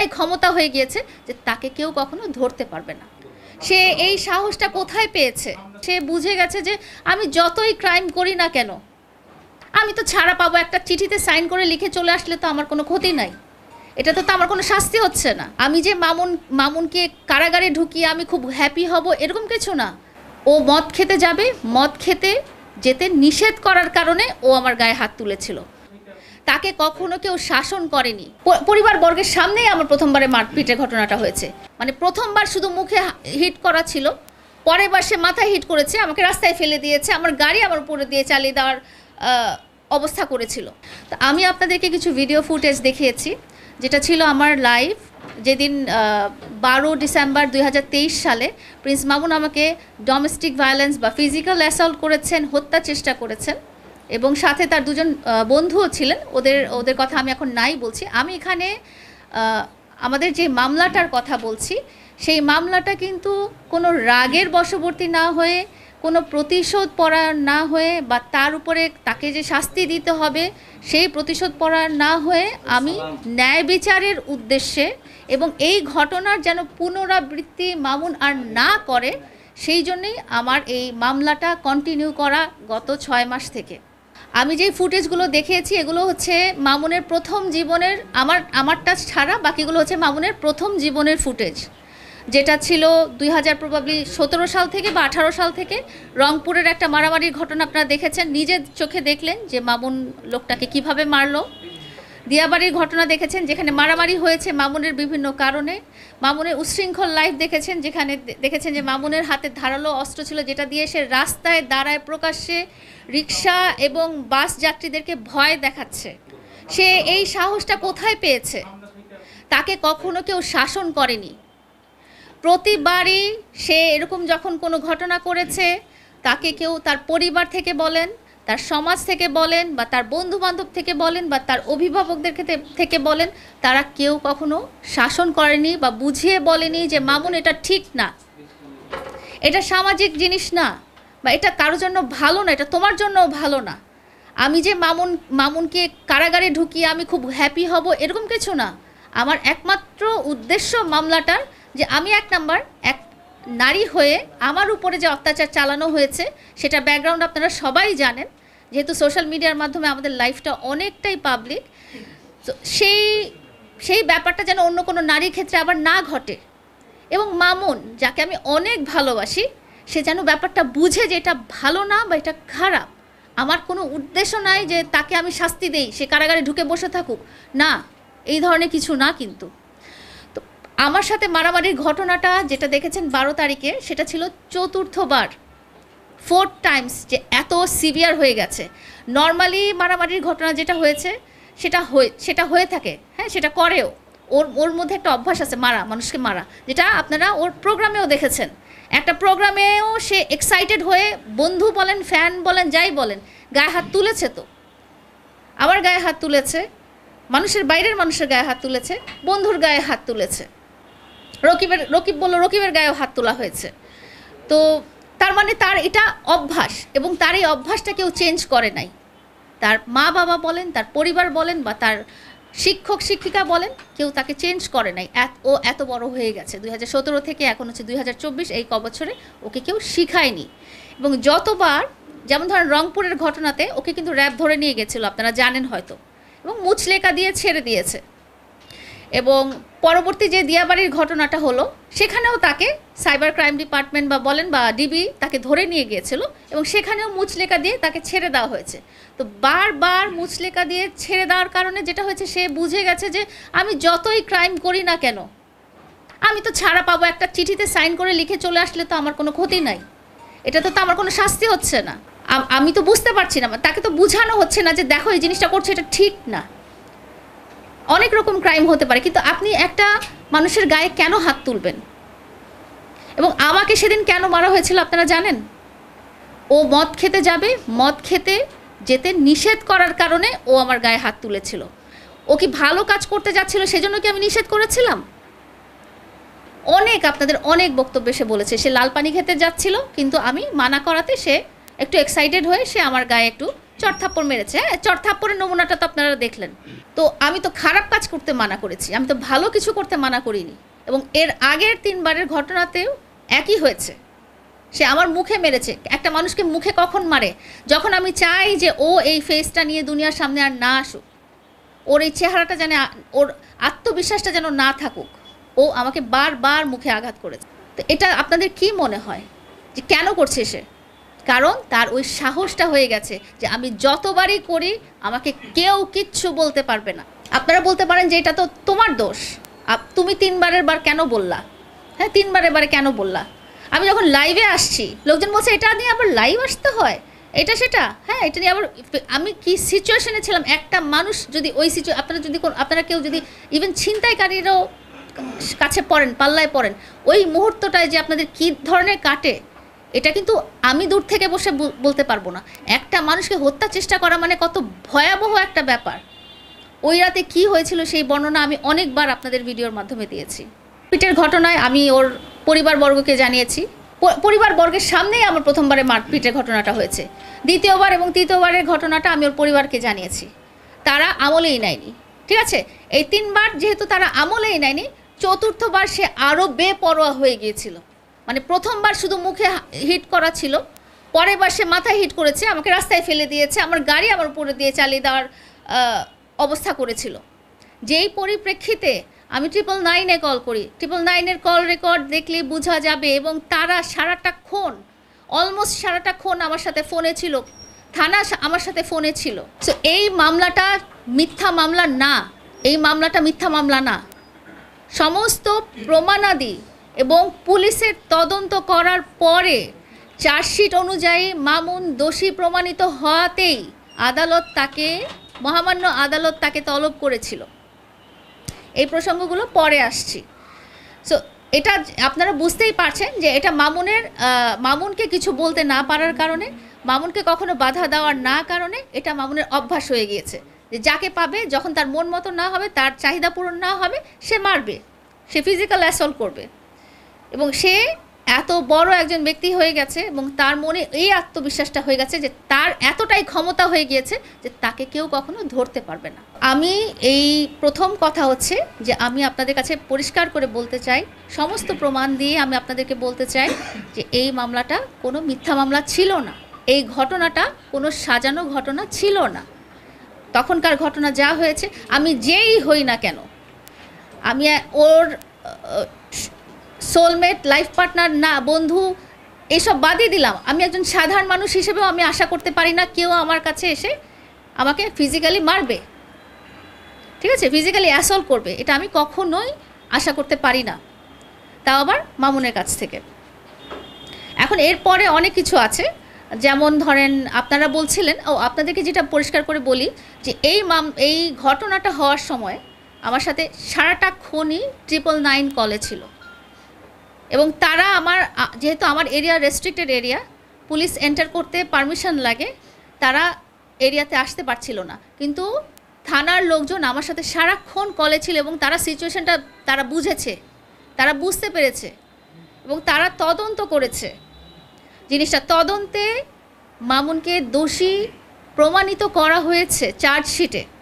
এতটাই ক্ষমতা হয়ে গিয়েছে যে তাকে কেউ কখনো ধরতে পারবে না সে এই সাহসটা কোথায় পেয়েছে সে বুঝে গেছে যে আমি যতই ক্রাইম করি না কেন আমি তো ছাড়া পাবো একটা চিঠিতে সাইন করে লিখে চলে আসলে তো আমার কোনো ক্ষতি নাই এটা তো আমার কোনো শাস্তি হচ্ছে না আমি যে মামুন মামুনকে কারাগারে ঢুকিয়ে আমি খুব হ্যাপি হব এরকম কিছু না ও মদ খেতে যাবে মদ খেতে যেতে নিষেধ করার কারণে ও আমার গায়ে হাত তুলেছিল তাকে কখনো কেউ শাসন করেনি পরিবার বর্গের সামনেই আমার প্রথমবারে মারপিটের ঘটনাটা হয়েছে মানে প্রথমবার শুধু মুখে হিট করা ছিল পরের বার সে মাথায় হিট করেছে আমাকে রাস্তায় ফেলে দিয়েছে আমার গাড়ি আমার উপরে দিয়ে চালিয়ে দেওয়ার অবস্থা করেছিল তো আমি আপনাদেরকে কিছু ভিডিও ফুটেজ দেখিয়েছি যেটা ছিল আমার লাইভ যেদিন বারো ডিসেম্বর দুই সালে প্রিন্স মামুন আমাকে ডোমেস্টিক ভায়োলেন্স বা ফিজিক্যাল অ্যাসল্ট করেছেন হত্যা চেষ্টা করেছেন এবং সাথে তার দুজন বন্ধুও ছিলেন ওদের ওদের কথা আমি এখন নাই বলছি আমি এখানে আমাদের যে মামলাটার কথা বলছি সেই মামলাটা কিন্তু কোনো রাগের বশবর্তী না হয়ে কোনো প্রতিশোধ পরা না হয়ে বা তার উপরে তাকে যে শাস্তি দিতে হবে সেই প্রতিশোধ পরা না হয়ে আমি ন্যায় বিচারের উদ্দেশ্যে এবং এই ঘটনার যেন পুনরাবৃত্তি মামুন আর না করে সেই জন্যেই আমার এই মামলাটা কন্টিনিউ করা গত ছয় মাস থেকে আমি যেই ফুটেজগুলো দেখিয়েছি এগুলো হচ্ছে মামুনের প্রথম জীবনের আমার আমার টাচ ছাড়া বাকিগুলো হচ্ছে মামুনের প্রথম জীবনের ফুটেজ যেটা ছিল দুই হাজার প্রভাবলি সতেরো সাল থেকে বা আঠারো সাল থেকে রংপুরের একটা মারামারির ঘটনা আপনারা দেখেছেন নিজের চোখে দেখলেন যে মামুন লোকটাকে কিভাবে মারলো দিয়াবাড়ির ঘটনা দেখেছেন যেখানে মারামারি হয়েছে মামুনের বিভিন্ন কারণে মামুনের উশৃঙ্খল লাইফ দেখেছেন যেখানে দেখেছেন যে মামুনের হাতে ধারালো অস্ত্র ছিল যেটা দিয়ে সে রাস্তায় দাঁড়ায় প্রকাশ্যে রিক্সা এবং বাস যাত্রীদেরকে ভয় দেখাচ্ছে সে এই সাহসটা কোথায় পেয়েছে তাকে কখনো কেউ শাসন করেনি প্রতিবারই সে এরকম যখন কোনো ঘটনা করেছে তাকে কেউ তার পরিবার থেকে বলেন তার সমাজ থেকে বলেন বা তার বন্ধুবান্ধব থেকে বলেন বা তার অভিভাবকদের থেকে বলেন তারা কেউ কখনো শাসন করেনি বা বুঝিয়ে বলেনি যে মামুন এটা ঠিক না এটা সামাজিক জিনিস না বা এটা কারোর জন্য ভালো না এটা তোমার জন্য ভালো না আমি যে মামুন মামুনকে কারাগারে ঢুকিয়ে আমি খুব হ্যাপি হব এরকম কিছু না আমার একমাত্র উদ্দেশ্য মামলাটার যে আমি এক নাম্বার এক নারী হয়ে আমার উপরে যে অত্যাচার চালানো হয়েছে সেটা ব্যাকগ্রাউন্ড আপনারা সবাই জানেন যেহেতু সোশ্যাল মিডিয়ার মাধ্যমে আমাদের লাইফটা অনেকটাই পাবলিক তো সেই সেই ব্যাপারটা যেন অন্য কোনো নারীর ক্ষেত্রে আবার না ঘটে এবং মামুন যাকে আমি অনেক ভালোবাসি সে যেন ব্যাপারটা বুঝে যে এটা ভালো না বা এটা খারাপ আমার কোনো উদ্দেশ্য নাই যে তাকে আমি শাস্তি দেই সে কারাগারে ঢুকে বসে থাকুক না এই ধরনের কিছু না কিন্তু আমার সাথে মারামারির ঘটনাটা যেটা দেখেছেন বারো তারিখে সেটা ছিল চতুর্থবার ফোর্থ টাইমস যে এত সিভিয়ার হয়ে গেছে নর্মালি মারামারির ঘটনা যেটা হয়েছে সেটা হয়ে সেটা হয়ে থাকে হ্যাঁ সেটা করেও ওর ওর মধ্যে একটা অভ্যাস আছে মারা মানুষকে মারা যেটা আপনারা ওর প্রোগ্রামেও দেখেছেন একটা প্রোগ্রামেও সে এক্সাইটেড হয়ে বন্ধু বলেন ফ্যান বলেন যাই বলেন গায়ে হাত তুলেছে তো আবার গায়ে হাত তুলেছে মানুষের বাইরের মানুষের গায়ে হাত তুলেছে বন্ধুর গায়ে হাত তুলেছে রকিবের রকিব বলল রকিবের গায়েও হাত তোলা হয়েছে তো তার মানে তার এটা অভ্যাস এবং তার এই অভ্যাসটা কেউ চেঞ্জ করে নাই তার মা বাবা বলেন তার পরিবার বলেন বা তার শিক্ষক শিক্ষিকা বলেন কেউ তাকে চেঞ্জ করে নাই এত ও এত বড় হয়ে গেছে দুই থেকে এখন হচ্ছে দুই এই কবছরে ওকে কেউ শিখায়নি এবং যতবার যেমন ধরেন রংপুরের ঘটনাতে ওকে কিন্তু র্যাব ধরে নিয়ে গেছিলো আপনারা জানেন হয়তো এবং মুচলেকা দিয়ে ছেড়ে দিয়েছে এবং পরবর্তী যে দিয়াবাড়ির ঘটনাটা হলো সেখানেও তাকে সাইবার ক্রাইম ডিপার্টমেন্ট বা বলেন বা ডিবি তাকে ধরে নিয়ে গিয়েছিল এবং সেখানেও মুচলেকা দিয়ে তাকে ছেড়ে দেওয়া হয়েছে তো বারবার মুচলেকা দিয়ে ছেড়ে দেওয়ার কারণে যেটা হয়েছে সে বুঝে গেছে যে আমি যতই ক্রাইম করি না কেন আমি তো ছাড়া পাবো একটা চিঠিতে সাইন করে লিখে চলে আসলে তো আমার কোনো ক্ষতি নাই এটা তো আমার কোনো শাস্তি হচ্ছে না আমি তো বুঝতে পারছি না তাকে তো বুঝানো হচ্ছে না যে দেখো এই জিনিসটা করছে এটা ঠিক না অনেক রকম ক্রাইম হতে পারে কিন্তু আপনি একটা মানুষের গায়ে কেন হাত তুলবেন এবং আমাকে সেদিন কেন মারা হয়েছিল আপনারা জানেন ও মদ খেতে যাবে মদ খেতে যেতে নিষেধ করার কারণে ও আমার গায়ে হাত তুলেছিল ও কি ভালো কাজ করতে যাচ্ছিল সেজন্য কি আমি নিষেধ করেছিলাম অনেক আপনাদের অনেক বক্তব্য সে বলেছে সে লাল পানি খেতে যাচ্ছিল কিন্তু আমি মানা করাতে সে একটু এক্সাইটেড হয়ে সে আমার গায়ে একটু চর মেরেছে হ্যাঁ নমুনাটা তো আপনারা দেখলেন তো আমি তো খারাপ কাজ করতে মানা করেছি আমি তো ভালো কিছু করতে মানা করিনি এবং এর আগের তিনবারের ঘটনাতেও একই হয়েছে সে আমার মুখে মেরেছে একটা মানুষকে মুখে কখন মারে যখন আমি চাই যে ও এই ফেসটা নিয়ে দুনিয়ার সামনে আর না আসুক ওর এই চেহারাটা যেন ওর আত্মবিশ্বাসটা যেন না থাকুক ও আমাকে বারবার মুখে আঘাত করেছে তো এটা আপনাদের কি মনে হয় যে কেন করছে সে কারণ তার ওই সাহসটা হয়ে গেছে যে আমি যতবারই করি আমাকে কেউ কিচ্ছু বলতে পারবে না আপনারা বলতে পারেন যে এটা তো তোমার দোষ তুমি তিনবারের বার কেন বললা হ্যাঁ তিনবারের বারে কেন বললা আমি যখন লাইভে আসছি লোকজন বলছে এটা নিয়ে আবার লাইভ আসতে হয় এটা সেটা হ্যাঁ এটা নিয়ে আবার আমি কি সিচুয়েশনে ছিলাম একটা মানুষ যদি ওই সিচুয়ে আপনারা যদি আপনারা কেউ যদি ইভেন ছিনতাইকারীরও কাছে পড়েন পাল্লায় পড়েন ওই মুহূর্তটায় যে আপনাদের কী ধরনের কাটে এটা কিন্তু আমি দূর থেকে বসে বলতে পারবো না একটা মানুষকে হত্যা চেষ্টা করা মানে কত ভয়াবহ একটা ব্যাপার ওই রাতে কি হয়েছিল সেই বর্ণনা আমি অনেকবার আপনাদের ভিডিওর মাধ্যমে দিয়েছি পিটের ঘটনায় আমি ওর পরিবারবর্গকে জানিয়েছি পরিবারবর্গের সামনেই আমার প্রথমবারে মারপিটের ঘটনাটা হয়েছে দ্বিতীয়বার এবং তৃতীয়বারের ঘটনাটা আমি ওর পরিবারকে জানিয়েছি তারা আমলেই নেয়নি ঠিক আছে এই তিনবার যেহেতু তারা আমলেই নেয়নি চতুর্থবার সে আরও বেপরোয়া হয়ে গিয়েছিল মানে প্রথমবার শুধু মুখে হিট করা ছিল পরের বার সে মাথায় হিট করেছে আমাকে রাস্তায় ফেলে দিয়েছে আমার গাড়ি আমার উপরে দিয়ে চালিয়ে দেওয়ার অবস্থা করেছিল যেই পরিপ্রেক্ষিতে আমি ট্রিপল নাইনে কল করি ট্রিপল নাইনের কল রেকর্ড দেখলে বোঝা যাবে এবং তারা সারাটা ক্ষণ অলমোস্ট সারাটা ক্ষণ আমার সাথে ফোনে ছিল থানা আমার সাথে ফোনে ছিল তো এই মামলাটা মিথ্যা মামলা না এই মামলাটা মিথ্যা মামলা না সমস্ত প্রমাণাদি এবং পুলিশের তদন্ত করার পরে চার্জশিট অনুযায়ী মামুন দোষী প্রমাণিত হওয়াতেই আদালত তাকে মহামান্য আদালত তাকে তলব করেছিল এই প্রসঙ্গগুলো পরে আসছি সো এটা আপনারা বুঝতেই পারছেন যে এটা মামুনের মামুনকে কিছু বলতে না পারার কারণে মামুনকে কখনো বাধা দেওয়ার না কারণে এটা মামুনের অভ্যাস হয়ে গিয়েছে যে যাকে পাবে যখন তার মন মতো না হবে তার চাহিদা পূরণ না হবে সে মারবে সে ফিজিক্যাল অ্যাসল্ট করবে এবং সে এত বড় একজন ব্যক্তি হয়ে গেছে এবং তার মনে এই আত্মবিশ্বাসটা হয়ে গেছে যে তার এতটাই ক্ষমতা হয়ে গিয়েছে যে তাকে কেউ কখনো ধরতে পারবে না আমি এই প্রথম কথা হচ্ছে যে আমি আপনাদের কাছে পরিষ্কার করে বলতে চাই সমস্ত প্রমাণ দিয়ে আমি আপনাদেরকে বলতে চাই যে এই মামলাটা কোনো মিথ্যা মামলা ছিল না এই ঘটনাটা কোনো সাজানো ঘটনা ছিল না তখনকার ঘটনা যা হয়েছে আমি যেই হই না কেন আমি ওর সোলমেট লাইফ পার্টনার না বন্ধু এসব বাদই দিলাম আমি একজন সাধারণ মানুষ হিসেবেও আমি আশা করতে পারি না কেউ আমার কাছে এসে আমাকে ফিজিক্যালি মারবে ঠিক আছে ফিজিক্যালি অ্যাসল করবে এটা আমি কখনোই আশা করতে পারি না তাও আবার মামুনের কাছ থেকে এখন এরপরে অনেক কিছু আছে যেমন ধরেন আপনারা বলছিলেন ও আপনাদেরকে যেটা পরিষ্কার করে বলি যে এই মাম এই ঘটনাটা হওয়ার সময় আমার সাথে সারাটা খনি ট্রিপল নাইন কলে ছিল এবং তারা আমার যেহেতু আমার area restricted area police enter করতে পারমিশন লাগে তারা এরিয়াতে আসতে পারছিল না কিন্তু থানার লোকজন আমার সাথে সারাক্ষণ কলে ছিল এবং তারা সিচুয়েশানটা তারা বুঝেছে তারা বুঝতে পেরেছে এবং তারা তদন্ত করেছে জিনিসটা তদন্তে মামুনকে দোষী প্রমাণিত করা হয়েছে চার্জশিটে